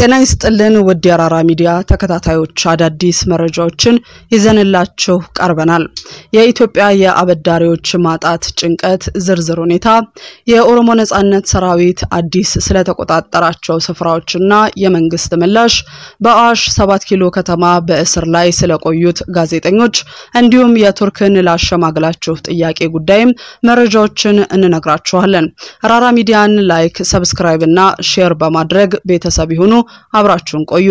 ጤና ይስጥልን ውድ የአራራ ሚዲያ ተከታታዮች፣ አዳዲስ መረጃዎችን ይዘንላችሁ ቀርበናል። የኢትዮጵያ የአበዳሪዎች ማጣት ጭንቀት ዝርዝር ሁኔታ፣ የኦሮሞ ነጻነት ሰራዊት አዲስ ስለተቆጣጠራቸው ስፍራዎችና የመንግስት ምላሽ፣ በአዋሽ 7 ኪሎ ከተማ በእስር ላይ ስለቆዩት ጋዜጠኞች እንዲሁም የቱርክን ላሸማግላችሁ ጥያቄ ጉዳይም መረጃዎችን እንነግራችኋለን። አራራ ሚዲያን ላይክ፣ ሰብስክራይብ እና ሼር በማድረግ ቤተሰብ ይሁኑ። አብራችሁን ቆዩ።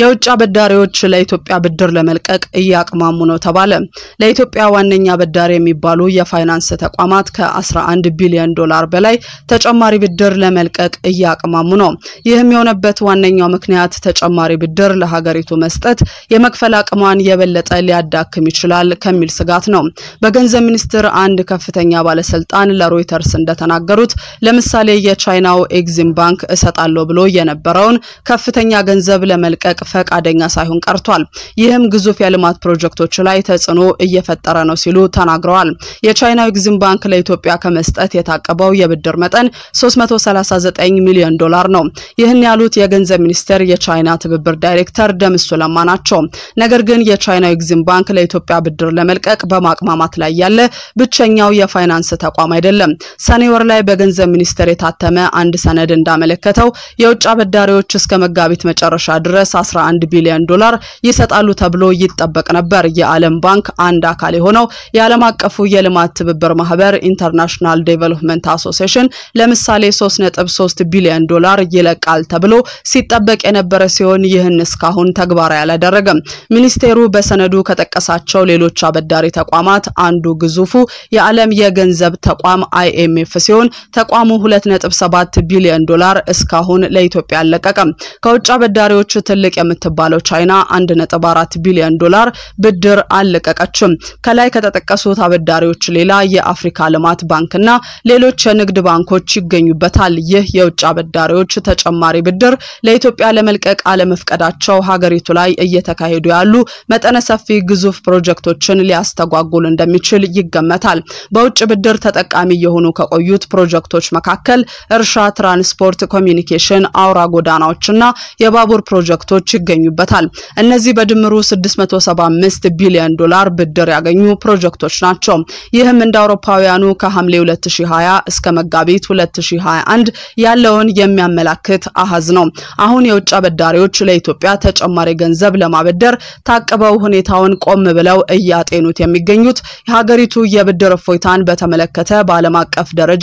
የውጭ አበዳሪዎች ለኢትዮጵያ ብድር ለመልቀቅ እያቅማሙ ነው ተባለ። ለኢትዮጵያ ዋነኛ አበዳሪ የሚባሉ የፋይናንስ ተቋማት ከ11 ቢሊዮን ዶላር በላይ ተጨማሪ ብድር ለመልቀቅ እያቅማሙ ነው። ይህም የሆነበት ዋነኛው ምክንያት ተጨማሪ ብድር ለሀገሪቱ መስጠት የመክፈል አቅሟን የበለጠ ሊያዳክም ይችላል ከሚል ስጋት ነው። በገንዘብ ሚኒስቴር አንድ ከፍተኛ ባለስልጣን ለሮይተርስ እንደተናገሩት ለምሳሌ የቻይናው ኤግዚም ባንክ እሰጣለሁ ብሎ የነበረውን ከፍተኛ ገንዘብ ለመልቀቅ ፈቃደኛ ሳይሆን ቀርቷል። ይህም ግዙፍ የልማት ፕሮጀክቶች ላይ ተጽዕኖ እየፈጠረ ነው ሲሉ ተናግረዋል። የቻይናው ኤግዚም ባንክ ለኢትዮጵያ ከመስጠት የታቀበው የብድር መጠን 339 ሚሊዮን ዶላር ነው። ይህን ያሉት የገንዘብ ሚኒስቴር የቻይና ትብብር ዳይሬክተር ደምሱ ለማ ናቸው። ነገር ግን የቻይናው ኤግዚም ባንክ ለኢትዮጵያ ብድር ለመልቀቅ በማቅማማት ላይ ያለ ብቸኛው የፋይናንስ ተቋም አይደለም። ሰኔ ወር ላይ በገንዘብ ሚኒስቴር የታተመ አንድ ሰነድ እንዳመለከተው የውጭ አበዳሪዎች እስከ መጋቢት መጨረሻ ድረስ 11 ቢሊዮን ዶላር ይሰጣሉ ተብሎ ይጠበቅ ነበር። የዓለም ባንክ አንድ አካል የሆነው የዓለም አቀፉ የልማት ትብብር ማህበር ኢንተርናሽናል ዴቨሎፕመንት አሶሲሽን ለምሳሌ 3.3 ቢሊዮን ዶላር ይለቃል ተብሎ ሲጠበቅ የነበረ ሲሆን ይህን እስካሁን ተግባራዊ አላደረገም። ሚኒስቴሩ በሰነዱ ከጠቀሳቸው ሌሎች አበዳሪ ተቋማት አንዱ ግዙፉ የዓለም የገንዘብ ተቋም አይኤምኤፍ ሲሆን ተቋሙ 2.7 ቢሊዮን ዶላር እስካሁን ለኢትዮጵያ አልለቀቀም። ከውጭ አበዳሪዎቹ ትልቅ የምትባለው ቻይና 1.4 ቢሊዮን ዶላር ብድር አልለቀቀችም። ከላይ ከተጠቀሱት አበዳሪዎች ሌላ የአፍሪካ ልማት ባንክና ሌሎች የንግድ ባንኮች ይገኙበታል። ይህ የውጭ አበዳሪዎች ተጨማሪ ብድር ለኢትዮጵያ ለመልቀቅ አለመፍቀዳቸው ሀገሪቱ ላይ እየተካሄዱ ያሉ መጠነ ሰፊ ግዙፍ ፕሮጀክቶችን ሊያስተጓጉል እንደሚችል ይገመታል። በውጭ ብድር ተጠቃሚ የሆኑ ከቆዩት ፕሮጀክቶች መካከል እርሻ፣ ትራንስፖርት፣ ኮሚኒኬሽን፣ አውራ ጎዳናዎችና የባቡር ፕሮጀክቶች ይገኙበታል። እነዚህ በድምሩ 675 ቢሊዮን ዶላር ብድር ያገኙ ፕሮጀክቶች ናቸው። ይህም እንደ አውሮፓውያኑ ከሐምሌ 2020 እስከ መጋቢት 2021 ያለውን የሚያመላክት አሃዝ ነው። አሁን የውጭ አበዳሪዎች ለኢትዮጵያ ተጨማሪ ገንዘብ ለማበደር ታቅበው ሁኔታውን ቆም ብለው እያጤኑት የሚገኙት የሀገሪቱ የብድር እፎይታን በተመለከተ በዓለም አቀፍ ደረጃ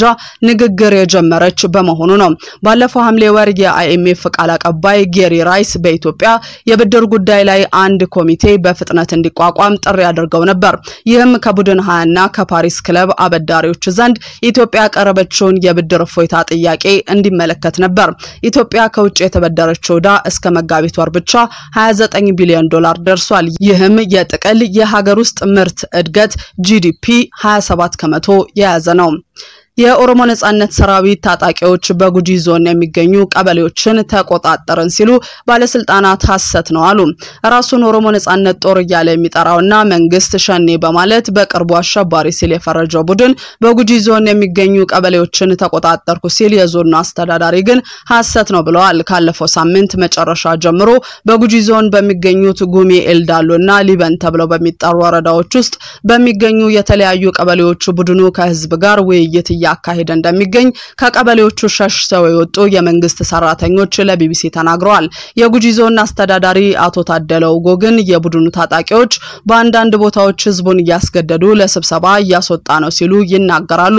ንግግር የጀመረች በመሆኑ ነው። ባለፈው ሐምሌ ወር የአይኤምኤፍ ቃል አቀባይ ጌሪ ራይስ በኢትዮጵያ ኢትዮጵያ የብድር ጉዳይ ላይ አንድ ኮሚቴ በፍጥነት እንዲቋቋም ጥሪ አድርገው ነበር። ይህም ከቡድን ሀያና ከፓሪስ ክለብ አበዳሪዎች ዘንድ ኢትዮጵያ ያቀረበችውን የብድር እፎይታ ጥያቄ እንዲመለከት ነበር። ኢትዮጵያ ከውጭ የተበደረችው ዕዳ እስከ መጋቢት ወር ብቻ 29 ቢሊዮን ዶላር ደርሷል። ይህም የጥቅል የሀገር ውስጥ ምርት እድገት ጂዲፒ 27 ከመቶ የያዘ ነው። የኦሮሞ ነጻነት ሰራዊት ታጣቂዎች በጉጂ ዞን የሚገኙ ቀበሌዎችን ተቆጣጠርን ሲሉ ባለስልጣናት ሐሰት ነው አሉ። ራሱን ኦሮሞ ነጻነት ጦር እያለ የሚጠራውና መንግስት ሸኔ በማለት በቅርቡ አሸባሪ ሲል የፈረጀው ቡድን በጉጂ ዞን የሚገኙ ቀበሌዎችን ተቆጣጠርኩ ሲል የዞኑ አስተዳዳሪ ግን ሐሰት ነው ብለዋል። ካለፈው ሳምንት መጨረሻ ጀምሮ በጉጂ ዞን በሚገኙት ጉሜ ኤልዳሎና ሊበን ተብለው በሚጠሩ ወረዳዎች ውስጥ በሚገኙ የተለያዩ ቀበሌዎች ቡድኑ ከህዝብ ጋር ውይይት እያካሄደ እንደሚገኝ ከቀበሌዎቹ ሸሽተው የወጡ የመንግስት ሰራተኞች ለቢቢሲ ተናግረዋል። የጉጂ ዞን አስተዳዳሪ አቶ ታደለው ጎ ግን የቡድኑ ታጣቂዎች በአንዳንድ ቦታዎች ህዝቡን እያስገደዱ ለስብሰባ እያስወጣ ነው ሲሉ ይናገራሉ።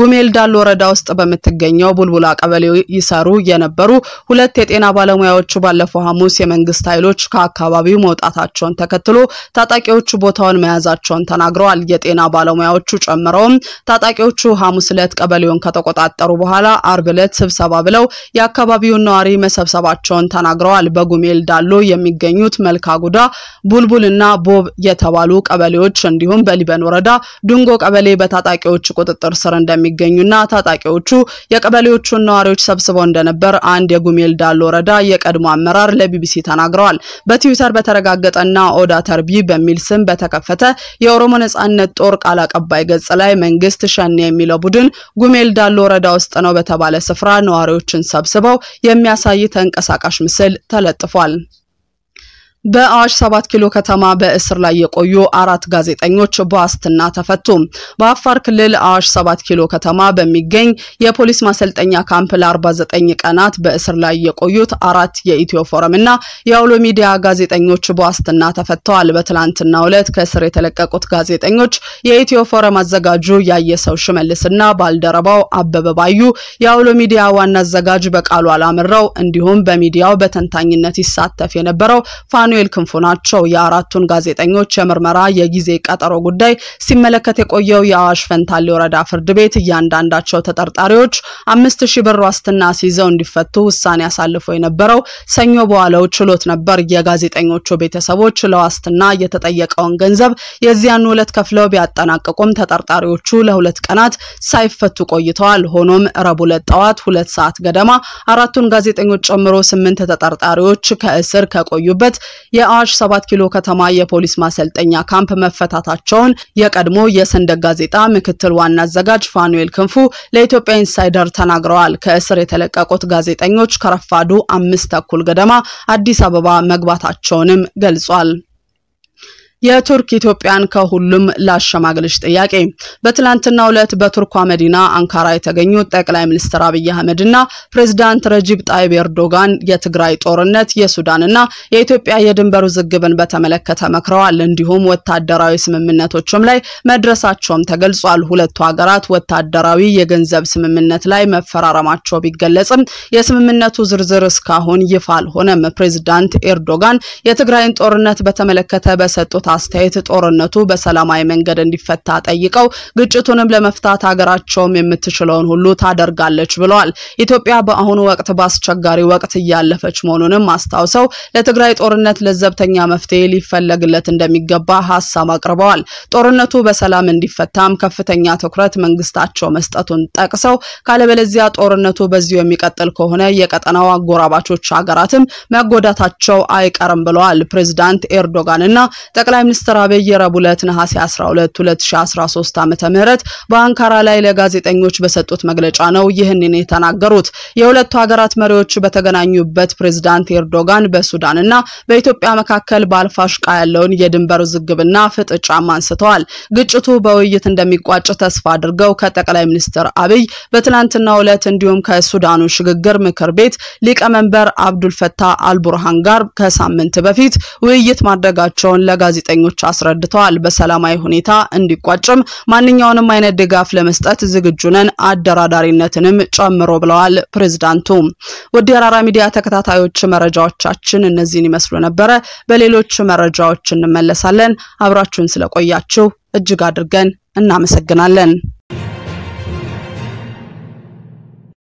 ጉሜል ዳል ወረዳ ውስጥ በምትገኘው ቡልቡላ ቀበሌ ይሰሩ የነበሩ ሁለት የጤና ባለሙያዎች ባለፈው ሐሙስ የመንግስት ኃይሎች ከአካባቢው መውጣታቸውን ተከትሎ ታጣቂዎቹ ቦታውን መያዛቸውን ተናግረዋል። የጤና ባለሙያዎቹ ጨምረውም ታጣቂዎቹ ሐሙስ ሁለት ቀበሌውን ከተቆጣጠሩ በኋላ አርብ ዕለት ስብሰባ ብለው የአካባቢውን ነዋሪ መሰብሰባቸውን ተናግረዋል። በጉሜል ዳሎ የሚገኙት መልካ ጉዳ፣ ቡልቡልና ቦብ የተባሉ ቀበሌዎች እንዲሁም በሊበን ወረዳ ድንጎ ቀበሌ በታጣቂዎች ቁጥጥር ስር እንደሚገኙና ታጣቂዎቹ የቀበሌዎቹን ነዋሪዎች ሰብስበው እንደነበር አንድ የጉሜል ዳሎ ወረዳ የቀድሞ አመራር ለቢቢሲ ተናግረዋል። በትዊተር በተረጋገጠና ኦዳ ተርቢ በሚል ስም በተከፈተ የኦሮሞ ነጻነት ጦር ቃል አቀባይ ገጽ ላይ መንግስት ሸኔ የሚለው ቡድን ጉሜል ዳሎ ወረዳ ውስጥ ነው በተባለ ስፍራ ነዋሪዎችን ሰብስበው የሚያሳይ ተንቀሳቃሽ ምስል ተለጥፏል። በአዋሽ ሰባት ኪሎ ከተማ በእስር ላይ የቆዩ አራት ጋዜጠኞች በዋስትና ተፈቱ። በአፋር ክልል አዋሽ ሰባት ኪሎ ከተማ በሚገኝ የፖሊስ ማሰልጠኛ ካምፕ ለ49 ቀናት በእስር ላይ የቆዩት አራት የኢትዮ ፎረም እና የአውሎ ሚዲያ ጋዜጠኞች በዋስትና ተፈተዋል። በትላንትና ዕለት ከእስር የተለቀቁት ጋዜጠኞች የኢትዮ ፎረም አዘጋጁ ያየሰው ሽመልስ እና ባልደረባው አበበ ባዩ፣ የአውሎ ሚዲያ ዋና አዘጋጅ በቃሉ አላምረው እንዲሁም በሚዲያው በተንታኝነት ይሳተፍ የነበረው ፋኑ ሳሙኤል ክንፉ ናቸው። የአራቱን ጋዜጠኞች የምርመራ የጊዜ ቀጠሮ ጉዳይ ሲመለከት የቆየው የአዋሽ ፈንታሌ ወረዳ ፍርድ ቤት እያንዳንዳቸው ተጠርጣሪዎች አምስት ሺህ ብር ዋስትና ሲይዘው እንዲፈቱ ውሳኔ አሳልፎ የነበረው ሰኞ በዋለው ችሎት ነበር። የጋዜጠኞቹ ቤተሰቦች ለዋስትና የተጠየቀውን ገንዘብ የዚያኑ ዕለት ከፍለው ቢያጠናቅቁም ተጠርጣሪዎቹ ለሁለት ቀናት ሳይፈቱ ቆይተዋል። ሆኖም ረቡዕ ዕለት ጠዋት ሁለት ሰዓት ገደማ አራቱን ጋዜጠኞች ጨምሮ ስምንት ተጠርጣሪዎች ከእስር ከቆዩበት የአዋሽ ሰባት ኪሎ ከተማ የፖሊስ ማሰልጠኛ ካምፕ መፈታታቸውን የቀድሞ የሰንደቅ ጋዜጣ ምክትል ዋና አዘጋጅ ፋኑኤል ክንፉ ለኢትዮጵያ ኢንሳይደር ተናግረዋል። ከእስር የተለቀቁት ጋዜጠኞች ከረፋዱ አምስት ተኩል ገደማ አዲስ አበባ መግባታቸውንም ገልጿል። የቱርክ ኢትዮጵያን ከሁሉም ላሸማግልሽ ጥያቄ በትላንትናው ዕለት በቱርኳ መዲና አንካራ የተገኙት ጠቅላይ ሚኒስትር አብይ አህመድና ፕሬዚዳንት ረጂብ ጣይብ ኤርዶጋን የትግራይ ጦርነት፣ የሱዳንና የኢትዮጵያ የድንበር ውዝግብን በተመለከተ መክረዋል። እንዲሁም ወታደራዊ ስምምነቶችም ላይ መድረሳቸውም ተገልጿል። ሁለቱ ሀገራት ወታደራዊ የገንዘብ ስምምነት ላይ መፈራረማቸው ቢገለጽም የስምምነቱ ዝርዝር እስካሁን ይፋ አልሆነም። ፕሬዚዳንት ኤርዶጋን የትግራይን ጦርነት በተመለከተ በሰጡት አስተያየት ጦርነቱ በሰላማዊ መንገድ እንዲፈታ ጠይቀው ግጭቱንም ለመፍታት ሀገራቸውም የምትችለውን ሁሉ ታደርጋለች ብለዋል። ኢትዮጵያ በአሁኑ ወቅት በአስቸጋሪ ወቅት እያለፈች መሆኑንም አስታውሰው ለትግራይ ጦርነት ለዘብተኛ መፍትሄ ሊፈለግለት እንደሚገባ ሀሳብ አቅርበዋል። ጦርነቱ በሰላም እንዲፈታም ከፍተኛ ትኩረት መንግስታቸው መስጠቱን ጠቅሰው ካለበለዚያ ጦርነቱ በዚሁ የሚቀጥል ከሆነ የቀጠናው አጎራባቾች ሀገራትም መጎዳታቸው አይቀርም ብለዋል። ፕሬዚዳንት ኤርዶጋን እና ጠቅላይ ጠቅላይ ሚኒስትር አብይ ረቡዕ ዕለት ነሐሴ 12 2013 ዓ.ም በአንካራ ላይ ለጋዜጠኞች በሰጡት መግለጫ ነው ይህንን የተናገሩት። የሁለቱ ሀገራት መሪዎች በተገናኙበት ፕሬዝዳንት ኤርዶጋን በሱዳንና በኢትዮጵያ መካከል በአልፋሽቃ ያለውን የድንበር ዝግብና ፍጥጫም አንስተዋል። ግጭቱ በውይይት እንደሚቋጭ ተስፋ አድርገው ከጠቅላይ ሚኒስትር አብይ በትናንትናው ዕለት እንዲሁም ከሱዳኑ ሽግግር ምክር ቤት ሊቀመንበር አብዱልፈታ አልቡርሃን ጋር ከሳምንት በፊት ውይይት ማድረጋቸውን ለጋዜጠ ጋዜጠኞች አስረድተዋል። በሰላማዊ ሁኔታ እንዲቋጭም ማንኛውንም አይነት ድጋፍ ለመስጠት ዝግጁ ነን፣ አደራዳሪነትንም ጨምሮ ብለዋል ፕሬዝዳንቱ። ውድ የአራራ ሚዲያ ተከታታዮች መረጃዎቻችን እነዚህን ይመስሉ ነበረ። በሌሎች መረጃዎች እንመለሳለን። አብራችሁን ስለቆያችሁ እጅግ አድርገን እናመሰግናለን።